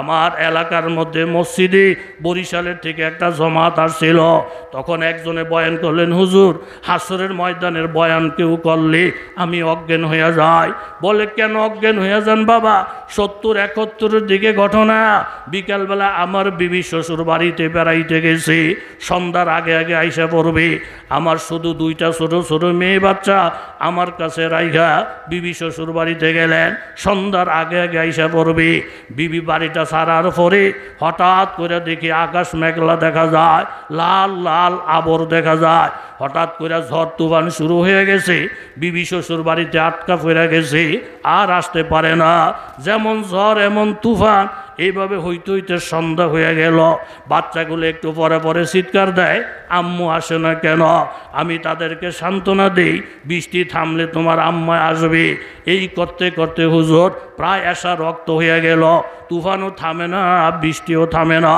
আমার এলাকার মধ্যে মসজিদে বরিশালের থেকে একটা জমাত আসছিল তখন একজনে বয়ান করলেন হুজুর হাসরের ময়দানের বয়ান কেউ করলে আমি অজ্ঞান হইয়া যাই বলে কেন অজ্ঞান হইয়া যান বাবা সত্তর একাত্তরের দিকে ঘটনা বিকালবেলা আমার বিবি শ্বশুর বাড়িতে বেড়াইতে গেছি সন্ধ্যার আগে আগে আইসা পড়বে আমার শুধু দুইটা ছোট ছোট মেয়ে বাচ্চা আমার কাছে রাইঘা বিবি শ্বশুর বাড়িতে গেলেন সন্ধ্যার আগে আগে আইসা পড়বে বিবি বিবি বাড়িটা সারার পরে হঠাৎ করে দেখি আকাশ মেঘলা দেখা যায় লাল লাল আবর দেখা যায় হঠাৎ করে ঝড় তুফান শুরু হয়ে গেছে বিবি শ্বশুর বাড়িতে আটকা ফেরা গেছে আর আসতে পারে না যেমন ঝড় এমন তুফান এইভাবে হইতে হইতে সন্ধ্যা হয়ে গেল বাচ্চাগুলো একটু পরে পরে চিৎকার দেয় আম্মু আসে না কেন আমি তাদেরকে সান্ত্বনা দিই বৃষ্টি থামলে তোমার আম্মা আসবে এই করতে করতে হুজুর প্রায় আসা রক্ত হয়ে গেল তুফানও থামে না বৃষ্টিও থামে না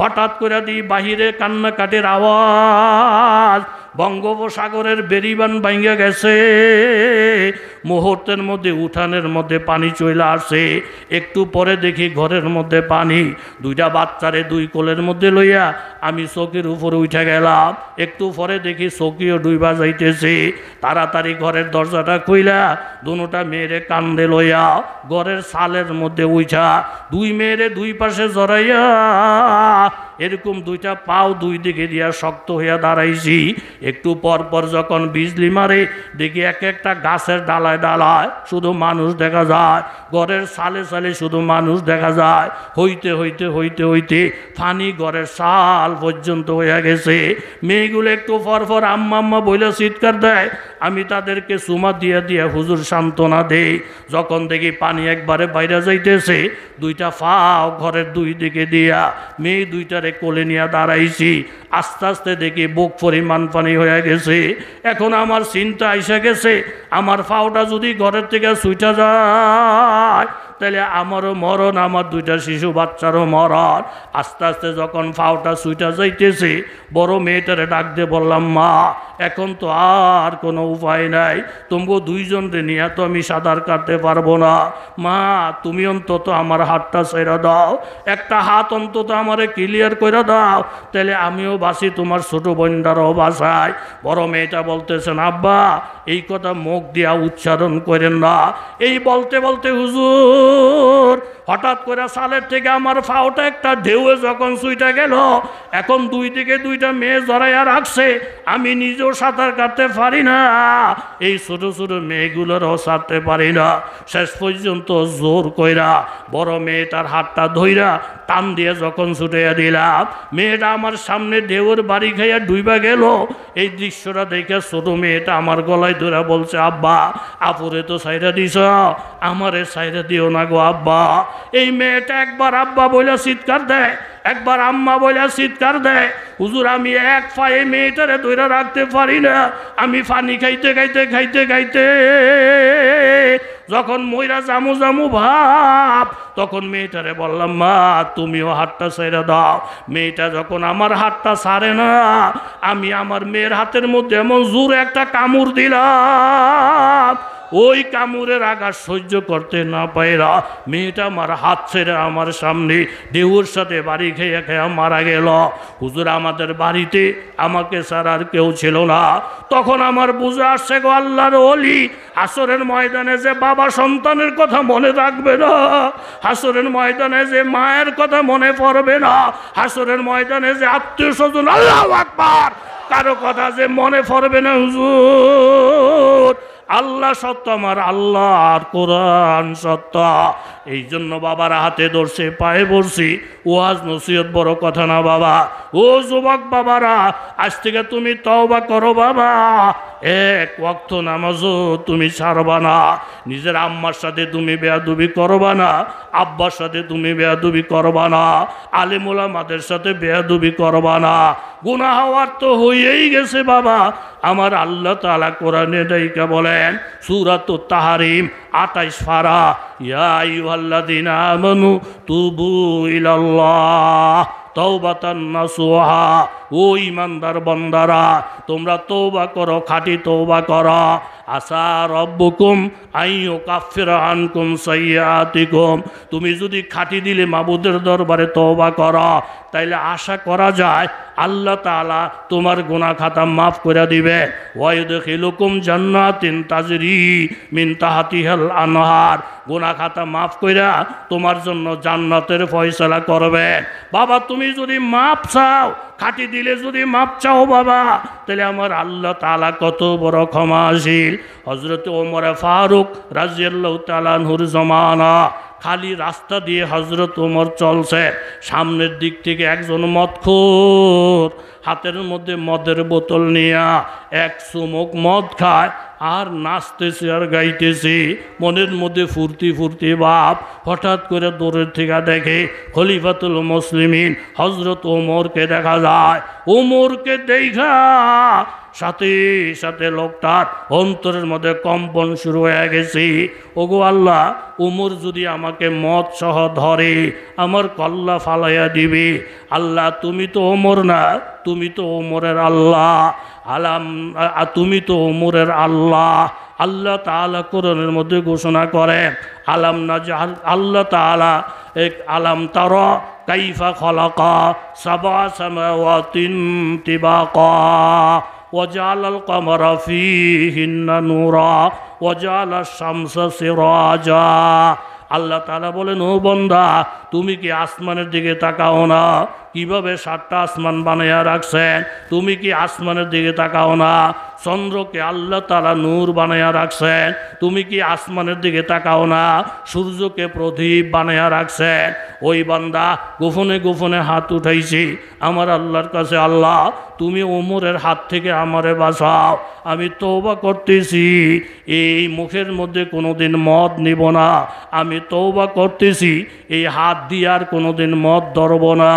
হঠাৎ করে দিই বাহিরে কান্নাকাটির আওয়াজ বঙ্গোপসাগরের বেরিবান ভাঙ্গা গেছে মুহূর্তের মধ্যে উঠানের মধ্যে পানি চলে আসে একটু পরে দেখি ঘরের মধ্যে পানি দুইটা বাচ্চারে দুই কোলের মধ্যে লইয়া আমি চকির উপরে উঠে গেলাম একটু পরে দেখি চকিও ডুইবা যাইতেছে তাড়াতাড়ি ঘরের দরজাটা খুইলা দুটা মেয়েরে কান্দে লইয়া ঘরের সালের মধ্যে উঠা দুই মেয়েরে দুই পাশে জড়াইয়া এরকম দুইটা পাও দুই দিকে দিয়া শক্ত হইয়া দাঁড়াইছি একটু পর পর যখন বিজলি মারে দেখি এক একটা গাছের ডালায় ডালায় শুধু মানুষ দেখা যায় ঘরের সালে সালে শুধু মানুষ দেখা যায় হইতে হইতে হইতে হইতে ফানি ঘরের সাল পর্যন্ত হইয়া গেছে মেয়েগুলো একটু পর আম্মা আম্মা বইলে চিৎকার দেয় আমি তাদেরকে সুমা দিয়া দিয়া হুজুর সান্ত্বনা দেই যখন দেখি পানি একবারে বাইরে যাইতেছে দুইটা ফাও ঘরের দুই দিকে দিয়া মেয়ে দুইটারে সাথে কোলে নিয়ে দাঁড়াইছি আস্তে আস্তে দেখি বুক পরিমাণ পানি হয়ে গেছে এখন আমার চিন্তা এসে গেছে আমার ফাওটা যদি ঘরের থেকে ছুটে যায় তাহলে আমারও মরণ আমার দুইটা শিশু বাচ্চারও মরণ আস্তে আস্তে যখন ফাউটা সুইটা যাইতেছি বড় মেয়েটারে ডাক দিয়ে বললাম মা এখন তো আর কোনো উপায় নাই দুইজন দুইজনরে নিয়ে তো আমি সাঁতার কাটতে পারবো না মা তুমি অন্তত আমার হাতটা সেরা দাও একটা হাত অন্তত আমারে ক্লিয়ার করে দাও তাহলে আমিও বাসি তোমার ছোট বোনদারও বাসায় বড় মেয়েটা বলতেছেন আব্বা এই কথা মুখ দিয়া উচ্চারণ করেন না এই বলতে বলতে হুজুর হুজুর হঠাৎ করে সালের থেকে আমার ফাওটা একটা ঢেউয়ে যখন সুইটা গেল এখন দুই দিকে দুইটা মেয়ে জড়াইয়া রাখছে আমি নিজেও সাঁতার কাটতে পারি না এই ছোট ছোট মেয়েগুলোরও সারতে পারি না শেষ পর্যন্ত জোর কইরা বড় মেয়ে তার হাতটা ধইরা টান দিয়ে যখন ছুটাইয়া দিলাম মেয়েটা আমার সামনে ঢেউর বাড়ি খাইয়া ডুইবা গেল এই দৃশ্যটা দেখে ছোট মেয়েটা আমার গলায় ধরে বলছে আব্বা আপুরে তো সাইরা দিছ আমারে সাইরা দিও না গো আব্বা এই মেয়েটা একবার আব্বা বইলে চিৎকার দেয় একবার আম্মা বলে চিৎকার দেয় হুজুর আমি এক পায়ে মেয়েটারে ধরে রাখতে পারি না আমি পানি খাইতে খাইতে খাইতে খাইতে যখন ময়রা জামু জামু ভাব তখন মেয়েটারে বললাম মা তুমিও হাতটা ছেড়ে দাও মেয়েটা যখন আমার হাতটা ছাড়ে না আমি আমার মেয়ের হাতের মধ্যে এমন জোর একটা কামড় দিলাম ওই কামড়ের আঘাত সহ্য করতে না পাইরা মেয়েটা আমার হাত ছেড়ে আমার সামনে দেহুর সাথে বাড়ি খেয়ে খেয়ে মারা গেল হুজুর আমাদের বাড়িতে আমাকে ছাড়া আর কেউ ছিল না তখন আমার বুঝে আসছে গো আল্লাহর অলি আসরের ময়দানে যে বাবা সন্তানের কথা মনে রাখবে না হাসরের ময়দানে যে মায়ের কথা মনে পড়বে না হাসরের ময়দানে যে আত্মীয় স্বজন আল্লাহ আকবার কারো কথা যে মনে পড়বে না হুজুর আল্লাহ সত্য আমার আল্লাহ আর কোরআন সত্য এই জন্য বাবার হাতে ধরছে পায়ে ও ওয়াজ নসিহত বড় কথা না বাবা ও যুবক বাবারা আজ থেকে তুমি তওবা করো বাবা এক ওক্ত নামাজও তুমি ছাড়বা না নিজের আম্মার সাথে তুমি বেয়াদুবি করবা না আব্বার সাথে তুমি বেয়াদুবি করবা না আলিমুলামাদের সাথে বেয়াদুবি করবা না গুণা হওয়ার তো হয়েই গেছে বাবা আমার আল্লাহ তালা কোরআনে ডাইকা বলেন সুরাত তাহারিম আটাইশ ফারা ইয়াইহাল্লাদিনা আমানু তুবু ইলাল্লাহ তওবাতান নাসুহা ও ইমানদার বন্দারা তোমরা তৌবা করো খাটি তৌবা করো আসা রব্বকুম আইও কাফের আনকুম সৈয়াতিকুম তুমি যদি খাটি দিলে মাবুদের দরবারে তৌবা করো তাইলে আশা করা যায় আল্লাহ তালা তোমার গোনা খাতা মাফ করে দিবে দেখি ওয়াইদুকুম জান্নাতিন তাজরি মিন তাহাতিহাল আনহার গোনা খাতা মাফ কইরা তোমার জন্য জান্নাতের ফয়সলা করবে বাবা তুমি যদি মাফ চাও খাটি দিলে যদি মাপ চাও বাবা তাহলে আমার আল্লাহ তালা কত বড় ক্ষমাশীল হজরত ওমরে ফারুক রাজিয়াল্লাহ নুর জমানা খালি রাস্তা দিয়ে হজরত ওমর চলছে সামনের দিক থেকে একজন মদখোর হাতের মধ্যে মদের বোতল নিয়ে এক চুমুক মদ খায় আর নাচতেছি আর গাইতেছি মনের মধ্যে ফুর্তি ফুর্তি বাপ হঠাৎ করে দূরের থেকে দেখে খলিফাতুল মুসলিমিন হজরত ওমরকে দেখা যায় ওমরকে দেখা সাথে সাথে লোকটার অন্তরের মধ্যে কম্পন শুরু হয়ে গেছে ওগো আল্লাহ উমর যদি আমাকে মদ সহ ধরে আমার কল্লা ফালাইয়া দিবে আল্লাহ তুমি তো ওমর না তুমি তো ওমরের আল্লাহ আলাম তুমি তো ওমরের আল্লাহ আল্লাহ তালা কোরআনের মধ্যে ঘোষণা করে আলাম না জাহাল আল্লাহ তালা এক আলাম তার কাইফা খলাকা সাবা সামাওয়াতিন তিবাকা وجعل القمر فيهن نورا وجعل الشمس سراجا الله تعالى বলেন ও তুমি কি আসমানের দিকে তাকাও না কিভাবে সাতটা আসমান বানাইয়া রাখছেন তুমি কি আসমানের দিকে তাকাও না চন্দ্রকে আল্লাহ তালা নূর বানাইয়া রাখছেন তুমি কি আসমানের দিকে তাকাও না সূর্যকে প্রদীপ বানাইয়া রাখছেন ওই বান্দা গোপনে গোপনে হাত উঠাইছি আমার আল্লাহর কাছে আল্লাহ তুমি ওমরের হাত থেকে আমারে বাঁচাও আমি তৌবা করতেছি এই মুখের মধ্যে কোনোদিন মদ নিব না আমি তৌবা করতেছি এই হাত দিয়ে আর কোনোদিন মদ ধরব না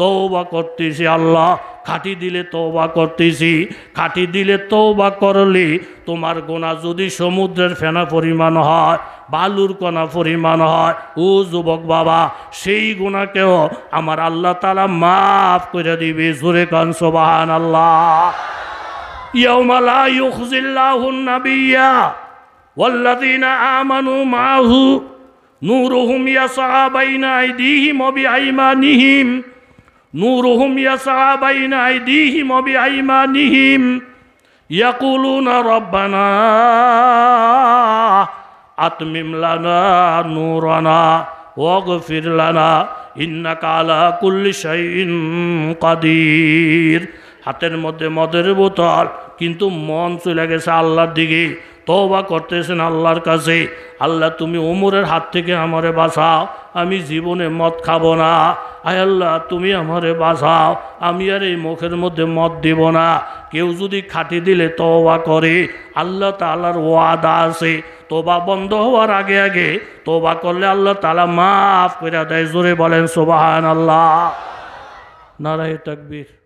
তৌবা করতেছি আল্লাহ খাটি দিলে তৌবা করতেছি খাটি দিলে তৌবা করলি তোমার গোনা যদি সমুদ্রের ফেনা পরিমাণ হয় বালুর কণা পরিমাণ হয় ও যুবক বাবা সেই গোনাকেও আমার আল্লাহ তালা মাফ করে দিবে জোরে কান সোবাহান আল্লাহ ইয়মালা ইউজিল্লাহ নবিয়া والذين آمنوا معه নূরুহুম ইয়াসআ বাইনা আইদিহিম ওয়া বিআইমানিহিম নূরুহুম ইয়াসআ বাইনা আইদিহিম ওয়া বিআইমানিহিম ইয়াকুলুনা রাব্বানা আতমিম লানা নূরানা ওয়াগফির লানা ইন্নাকা আলা কুল্লি শাইইন কাদির হাতের মধ্যে মদের বোতল কিন্তু মন চলে গেছে আল্লাহর দিকে তবা করতেছেন আল্লাহর কাছে আল্লাহ তুমি উমরের হাত থেকে আমারে বাঁচাও আমি জীবনে মদ খাব না আয় আল্লাহ তুমি আমারে বাঁচাও আমি আর এই মুখের মধ্যে মদ দিব না কেউ যদি খাটি দিলে তবা করে আল্লাহ তালার ওয়াদা আছে তোবা বন্ধ হওয়ার আগে আগে তোবা করলে আল্লাহ তালা মাফ করে দেয় জোরে বলেন সোবাহান আল্লাহ নারায় তাকবীর